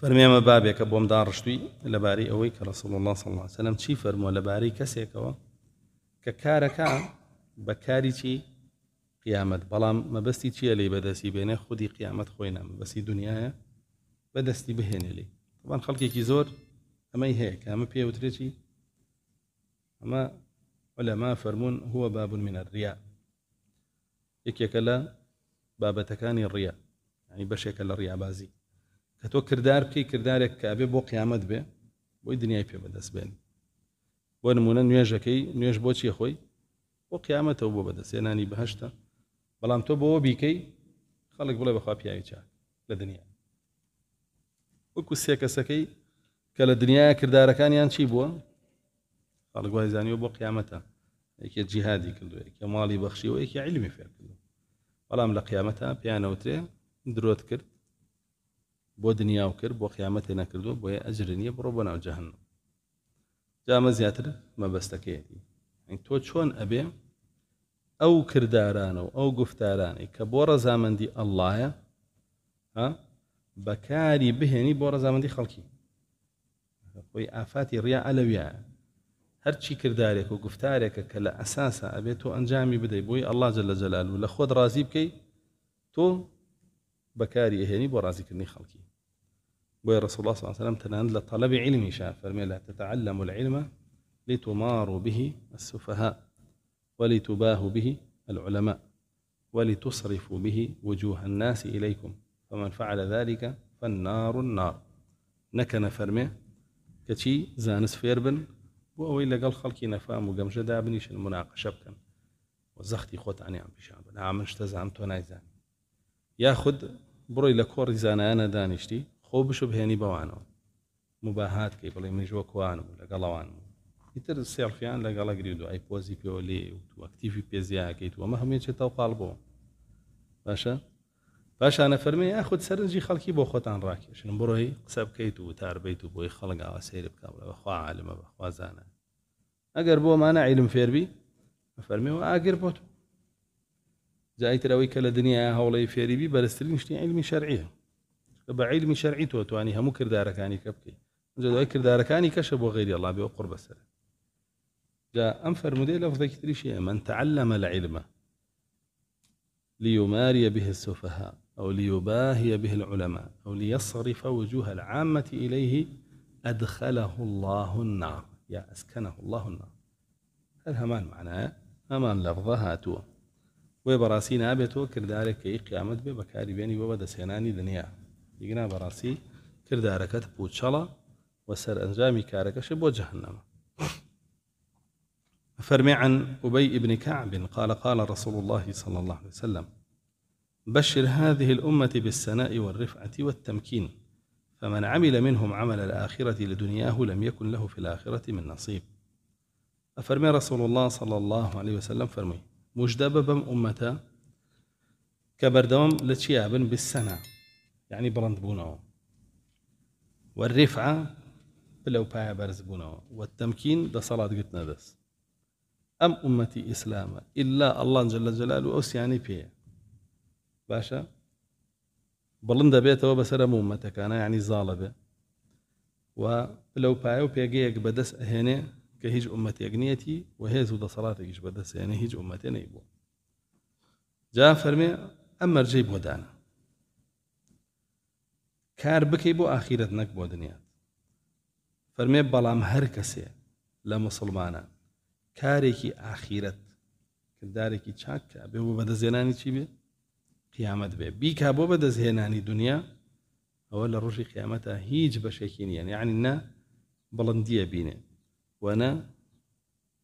فرمي ما بابك بوم دار رشتوي لباري اويك رسول الله صلى الله عليه وسلم شي فرمو لباري كسيك ككاركا بكاري شي قيامت بلام ما بستي شي لي سي بين خدي قيامت خوينا بس بسي بدا سي بهن لي طبعا خلقي كي زور اما هيك اما بيوتري شي اما علماء فرمون هو باب من الرياء يكي كلا بابتكاني الرياء يعني بشيك الرياء بازي کە تۆ کردار بکەی کردارێک کابێ بۆ قیامەت بێ بۆی دنیای پێ بەدەست بێن بۆ نمونە نوێژەکەی نوێژ بۆچی خۆی بۆ قیامەتەوە بۆ بەدەستێنانی بەهشتە بەڵام تۆ بۆەوە بیکەی خەڵک بڵێ بەخوا پیاوی چاک لە دنیا وەکو سێ کەسەکەی کە لە دنیاە کردارەکانیان چی بووە خەڵک وای زانیوە بۆ قیامەتە یەکێ جیهادی کردووە یەکێ ماڵی بەخشیەوە یەکی علمی فێر کردو بەڵام لە قیامەتە پیانەوترێ درۆت کرد بۆ دنیاو کرد بۆ قیامەتێ نەکردووە بۆیە ئەجرنیە بڕۆ بۆ ناوجههن جامە زیاتر مەبەستەکەیەتی تۆ چۆن ئەبێ ئەو کردارانە و ئەو گفتارانی کە بۆ ڕەزامەندی ئەلایە بەکاری بهێنی بۆ ڕەزامەندی خەڵکی خۆی ئافاتی ڕیا ئەلەویە هەرچی کردارێک و گفتارێکە کە لە ئەساسە ئەبێت تۆ ئەنجامی بدەیت بۆی ئەللاج لە جەلال و لە خۆت ڕازی بکەیت تۆ بەکاری ئەهێنی بۆ ڕازیکردنی خەڵکی رسول الله صلى الله عليه وسلم تنادى لطلب علم فرمي لا تتعلموا العلم لتماروا به السفهاء ولتباهوا به العلماء ولتصرفوا به وجوه الناس إليكم فمن فعل ذلك فالنار النار نكن فرمي كشي زانس فيربن وأوي إلا قال خلقي نفام وقام جدا بنيش المناقشة بكن وزختي خوت عني عم بشعب نعم اشتزعمت تزعم ياخد بروي لكور زانا أنا دانشتي خۆ بشو بهێنی بەوانەوە مباهات کەی بڵێ منژوە کوانم و لەگەڵەوانم ئیتر سێڵفیان لەگەڵە گرید و ئەی پۆزی پێوە لێ و تو ئەکتیفی پێزیاکەیت وەمە هەمێکێت تا قالبەوە باشە باشانە فەرمی یاخود سەرنجی خەڵکی بۆ خۆتان ڕاکێشن بڕۆی قسە بکەیت و تاربیت و بۆی خەڵگاوە سیر بکەڵە بەخوا عالمە بەخوازانە ئەگەر بۆمانە عیلم فێربی فەرمیەوە ئاگر بۆ تو جایترەوەی کە لە دنیا هەوڵی فێریبی بەرزترین شتی عیلمی شەرعیە بە عیلمی شەرعی تۆ توانی هەموو کردارەکانی کە بکەیت دوای کردارەکانی کەشە بۆ غیری الله بێ قرب بەسەر جا ئەم مدير لە فزێکی تریشیە من تعلم العلم ليماري به السفهاء أو ليباهي به العلماء أو ليصرف وجوه العامة إليه أدخله الله النار يا أسكنه الله النار هل همان معناه همان لفظة هاتوا ويبراسين أبيتو كردارك كي قيامت ببكاري بيني وبدا سيناني دنيا دیگنا بەڕاستی کردارەکەت بوو چەڵە و سەر ئەنجامی کارەکەش بۆ جەهنەمە عن أبي بن كعب قال قال رسول الله صلى الله عليه وسلم بشر هذه الأمة بالسناء والرفعة والتمكين فمن عمل منهم عمل الآخرة لدنياه لم يكن له في الآخرة من نصيب أفرمي رسول الله صلى الله عليه وسلم فرمي مجدبب أمتا كبردوم لتشيابن بالسنة يعني برند بونو والرفعة بلو باي بارز بونو والتمكين ده صلاة قتنا بس أم أمتي إسلام إلا الله جل جلاله أوس يعني بي باشا بلند بيته وبسر أمتك أنا يعني ظالبة ولو بايو بيجيك بدس هنا كهيج أمتي اغنيتي وهيزو ده صلاة بدس يعني هيج أمتي نيبو جاء فرمي أمر جيب ودانه کار بکەی بۆ ئاخیرەت نەک بۆ دنیات فەرمێ بەڵام هەر کەسێ لە مسلمانە کارێکی ئاخیرەت کردارێکی چاککە بێ بۆ بەدەزێنانی چی بێ قیامەت بێ بیکا بۆ بەدەستهێنانی دنیا ئەوە لە ڕۆژی قیامەتە هیچ بەشێکی نیە یعنی نە بڵندیە بینێ وەنە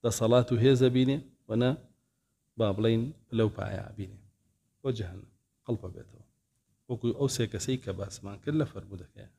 دەسەڵات و هێزە بینێ وەنە با بڵین لەو پایە بینێ بۆ جەهن قڵپە بێتەوە وەکوی ئەو سيكا باسمان كلا لە يعني.